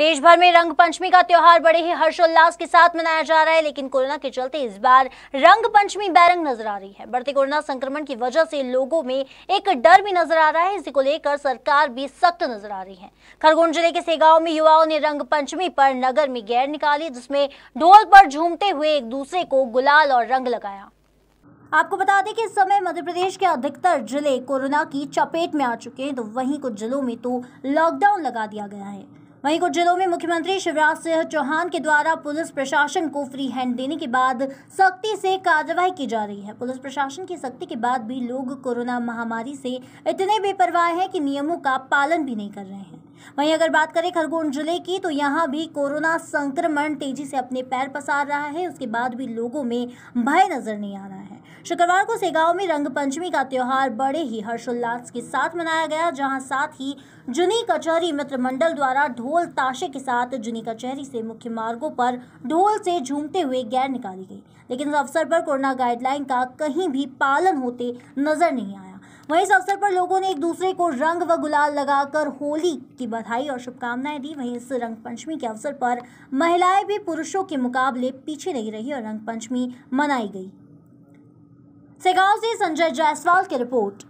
देश भर में रंग पंचमी का त्योहार बड़े ही हर्षोल्लास के साथ मनाया जा रहा है लेकिन कोरोना के चलते इस बार रंग पंचमी बैरंग नजर आ रही है बढ़ते कोरोना संक्रमण की वजह से लोगों में एक डर भी नजर आ रहा है इसी को लेकर सरकार भी सख्त नजर आ रही है खरगोन जिले के सेगांव में युवाओं ने रंग पंचमी पर नगर में गैर निकाली जिसमें ढोल पर झूमते हुए एक दूसरे को गुलाल और रंग लगाया आपको बता दें कि इस समय मध्य प्रदेश के अधिकतर जिले कोरोना की चपेट में आ चुके हैं तो वहीं कुछ जिलों में तो लॉकडाउन लगा दिया गया है वहीं कुछ जिलों में मुख्यमंत्री शिवराज सिंह चौहान के द्वारा पुलिस प्रशासन को फ्री हैंड देने के बाद सख्ती से कार्रवाई की जा रही है पुलिस प्रशासन की सख्ती के बाद भी लोग कोरोना महामारी से इतने बेपरवाह हैं कि नियमों का पालन भी नहीं कर रहे हैं वहीं अगर बात करें खरगोन जिले की तो यहाँ भी कोरोना संक्रमण तेजी से अपने पैर पसार रहा है उसके बाद भी लोगों में भय नजर नहीं आ रहा है शुक्रवार को सेगांव में रंग पंचमी का त्यौहार बड़े ही हर्षोल्लास के साथ मनाया गया जहां साथ ही जुनी कचहरी मित्र मंडल द्वारा ढोल ताशे के साथ जुनी कचहरी से मुख्य मार्गों पर ढोल से झूमते हुए गैर निकाली गई लेकिन इस अवसर पर कोरोना गाइडलाइन का कहीं भी पालन होते नजर नहीं आया वहीं इस अवसर पर लोगों ने एक दूसरे को रंग व गुलाल लगाकर होली की बधाई और शुभकामनाएं दी वहीं इस रंग पंचमी के अवसर पर महिलाएं भी पुरुषों के मुकाबले पीछे नहीं रही और रंग पंचमी मनाई गई सेगांव से संजय जायसवाल की रिपोर्ट